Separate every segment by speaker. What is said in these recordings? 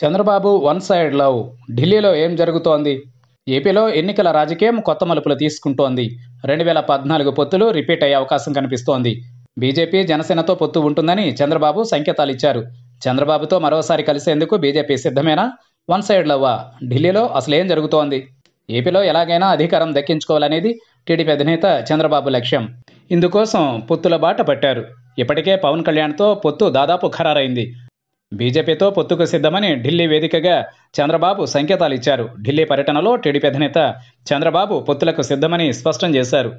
Speaker 1: Chandrababu one side love ఢిల్లీలో ఏం జరుగుతోంది ఏపీలో ఎన్నికల రాజకీయం కొత్త మలుపులు తీసుకుంటోంది రెండు వేల పద్నాలుగు పొత్తులు రిపీట్ అయ్యే అవకాశం కనిపిస్తోంది బీజేపీ జనసేనతో పొత్తు ఉంటుందని చంద్రబాబు సంకేతాలు ఇచ్చారు చంద్రబాబుతో మరోసారి కలిసేందుకు బీజేపీ సిద్ధమేనా వన్ సైడ్ లవ్వా ఢిల్లీలో అసలేం జరుగుతోంది ఏపీలో ఎలాగైనా అధికారం దక్కించుకోవాలనేది టీడీపీ అధినేత చంద్రబాబు లక్ష్యం ఇందుకోసం పొత్తుల బాట పట్టారు ఇప్పటికే పవన్ కళ్యాణ్తో పొత్తు దాదాపు ఖరారైంది బీజేపీతో పొత్తుకు సిద్ధమని ఢిల్లీ వేదికగా చంద్రబాబు సంకేతాలు ఇచ్చారు ఢిల్లీ పర్యటనలో టీడీపీ అధినేత చంద్రబాబు పొత్తులకు సిద్ధమని స్పష్టం చేశారు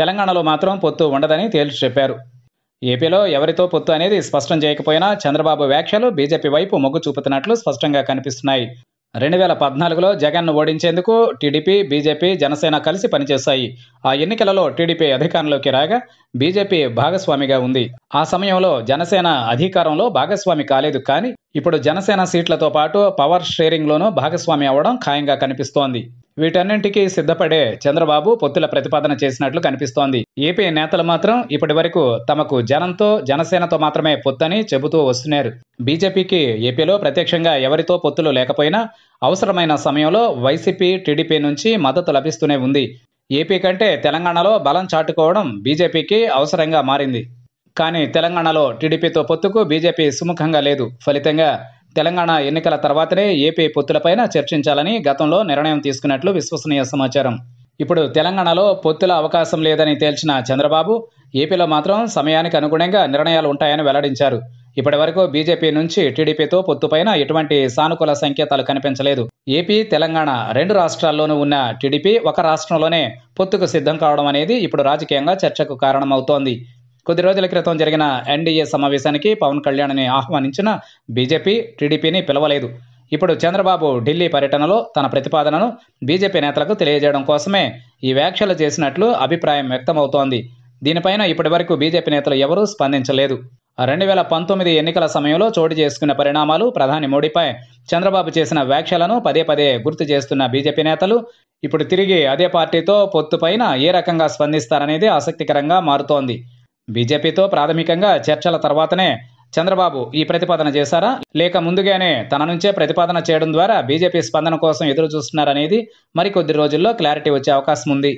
Speaker 1: తెలంగాణలో మాత్రం పొత్తు ఉండదని తేల్చి చెప్పారు ఏపీలో ఎవరితో పొత్తు అనేది స్పష్టం చేయకపోయినా చంద్రబాబు వ్యాఖ్యలు బీజేపీ వైపు మొగ్గు చూపుతున్నట్లు స్పష్టంగా కనిపిస్తున్నాయి రెండు వేల పద్నాలుగులో జగన్ను ఓడించేందుకు టీడీపీ బీజేపీ జనసేన కలిసి పనిచేశాయి ఆ ఎన్నికలలో టీడీపీ అధికారంలోకి రాగా బీజేపీ భాగస్వామిగా ఉంది ఆ సమయంలో జనసేన అధికారంలో భాగస్వామి కాలేదు కానీ ఇప్పుడు జనసేన సీట్లతో పాటు పవర్ షేరింగ్లోనూ భాగస్వామి అవడం ఖాయంగా కనిపిస్తోంది వీటన్నింటికీ సిద్ధపడే చంద్రబాబు పొత్తుల ప్రతిపాదన చేసినట్లు కనిపిస్తోంది ఏపీ నేతలు మాత్రం ఇప్పటి వరకు తమకు జనంతో జనసేనతో మాత్రమే పొత్తని చెబుతూ వస్తున్నారు బీజేపీకి ఏపీలో ప్రత్యక్షంగా ఎవరితో పొత్తులు లేకపోయినా అవసరమైన సమయంలో వైసీపీ టీడీపీ నుంచి మద్దతు లభిస్తూనే ఉంది ఏపీ కంటే తెలంగాణలో బలం చాటుకోవడం బీజేపీకి అవసరంగా మారింది కానీ తెలంగాణలో టీడీపీతో పొత్తుకు బీజేపీ సుముఖంగా లేదు ఫలితంగా తెలంగాణ ఎన్నికల తర్వాతనే ఏపీ పొత్తులపైన చర్చించాలని గతంలో నిర్ణయం తీసుకున్నట్లు విశ్వసనీయ సమాచారం ఇప్పుడు తెలంగాణలో పొత్తుల అవకాశం లేదని తేల్చిన చంద్రబాబు ఏపీలో మాత్రం సమయానికి అనుగుణంగా నిర్ణయాలు ఉంటాయని వెల్లడించారు ఇప్పటివరకు బీజేపీ నుంచి టీడీపీతో పొత్తుపైన ఎటువంటి సానుకూల సంకేతాలు కనిపించలేదు ఏపీ తెలంగాణ రెండు రాష్ట్రాల్లోనూ ఉన్న టీడీపీ ఒక రాష్ట్రంలోనే పొత్తుకు సిద్ధం కావడం అనేది ఇప్పుడు రాజకీయంగా చర్చకు కారణమవుతోంది కొద్ది రోజుల క్రితం జరిగిన ఎన్డీఏ సమావేశానికి పవన్ కళ్యాణ్ని ఆహ్వానించిన బీజేపీ టీడీపీని పిలవలేదు ఇప్పుడు చంద్రబాబు ఢిల్లీ పర్యటనలో తన ప్రతిపాదనను బీజేపీ నేతలకు తెలియజేయడం కోసమే ఈ వ్యాఖ్యలు చేసినట్లు అభిప్రాయం వ్యక్తమవుతోంది దీనిపైన ఇప్పటివరకు బీజేపీ నేతలు ఎవరూ స్పందించలేదు రెండు వేల పంతొమ్మిది ఎన్నికల సమయంలో చోటు చేసుకున్న పరిణామాలు ప్రధాని మోడీపై చంద్రబాబు చేసిన వ్యాఖ్యలను పదే పదే గుర్తు చేస్తున్న బీజేపీ నేతలు ఇప్పుడు తిరిగి అదే పార్టీతో పొత్తుపైన ఏ రకంగా స్పందిస్తారనేది ఆసక్తికరంగా మారుతోంది బీజేపీతో ప్రాథమికంగా చర్చల తర్వాతనే చంద్రబాబు ఈ ప్రతిపాదన చేశారా లేక ముందుగానే తన నుంచే ప్రతిపాదన చేయడం ద్వారా బీజేపీ స్పందన కోసం ఎదురు చూస్తున్నారనేది మరికొద్ది రోజుల్లో క్లారిటీ వచ్చే అవకాశం ఉంది